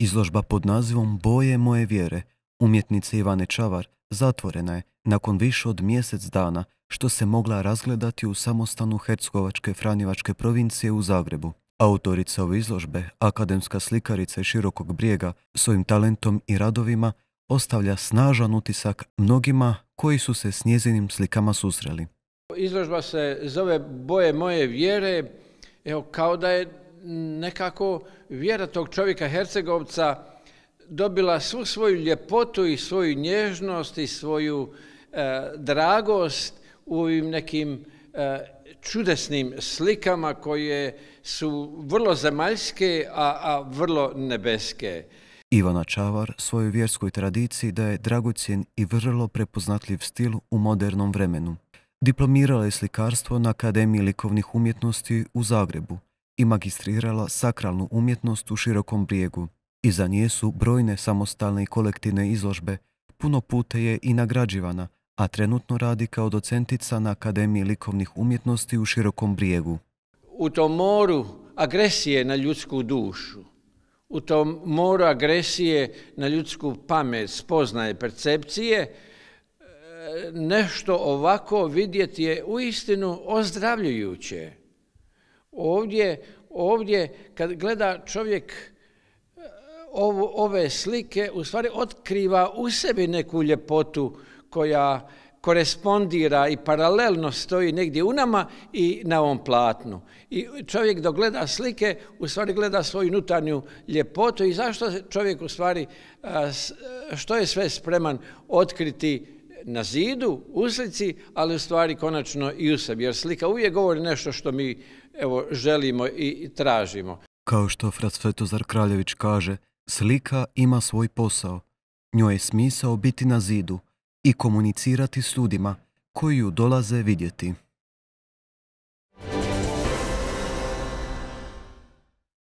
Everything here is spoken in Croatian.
Izložba pod nazivom Boje moje vjere umjetnice Ivane Čavar zatvorena je nakon više od mjesec dana što se mogla razgledati u samostanu Hercegovačke Franjevačke provincije u Zagrebu. Autorica ove izložbe, akademska slikarica iz Širokog brijega, svojim talentom i radovima ostavlja snažan utisak mnogima koji su se s njezinim slikama susreli. Izložba se zove Boje moje vjere, evo kao da je nekako vjera tog čovjeka Hercegovca dobila svu svoju ljepotu i svoju nježnost i svoju e, dragost u ovim nekim e, čudesnim slikama koje su vrlo zemaljske, a, a vrlo nebeske. Ivana Čavar svojoj vjerskoj tradiciji daje dragocjen i vrlo prepoznatljiv stil u modernom vremenu. Diplomirala je slikarstvo na Akademiji likovnih umjetnosti u Zagrebu, i magistrirala sakralnu umjetnost u širokom brijegu. Iza nje su brojne samostalne i kolektivne izložbe, puno puta je i nagrađivana, a trenutno radi kao docentica na Akademiji likovnih umjetnosti u širokom brijegu. U tom moru agresije na ljudsku dušu, u tom moru agresije na ljudsku pamet, spoznaje, percepcije, e, nešto ovako vidjeti je uistinu ozdravljujuće. Ovdje, ovdje kad gleda čovjek e, ove slike, u stvari otkriva u sebi neku ljepotu koja korespondira i paralelno stoji negdje u nama i na ovom platnu. I čovjek dok gleda slike, u stvari gleda svoju unutarnju ljepotu i zašto čovjek u stvari, e, što je sve spreman otkriti na zidu, u slici, ali u stvari konačno i u sebi. Jer slika uvijek govori nešto što mi evo, želimo i tražimo. Kao što Frat Svetozar Kraljević kaže, slika ima svoj posao. Njoj je smisao biti na zidu i komunicirati s ljudima koji ju dolaze vidjeti.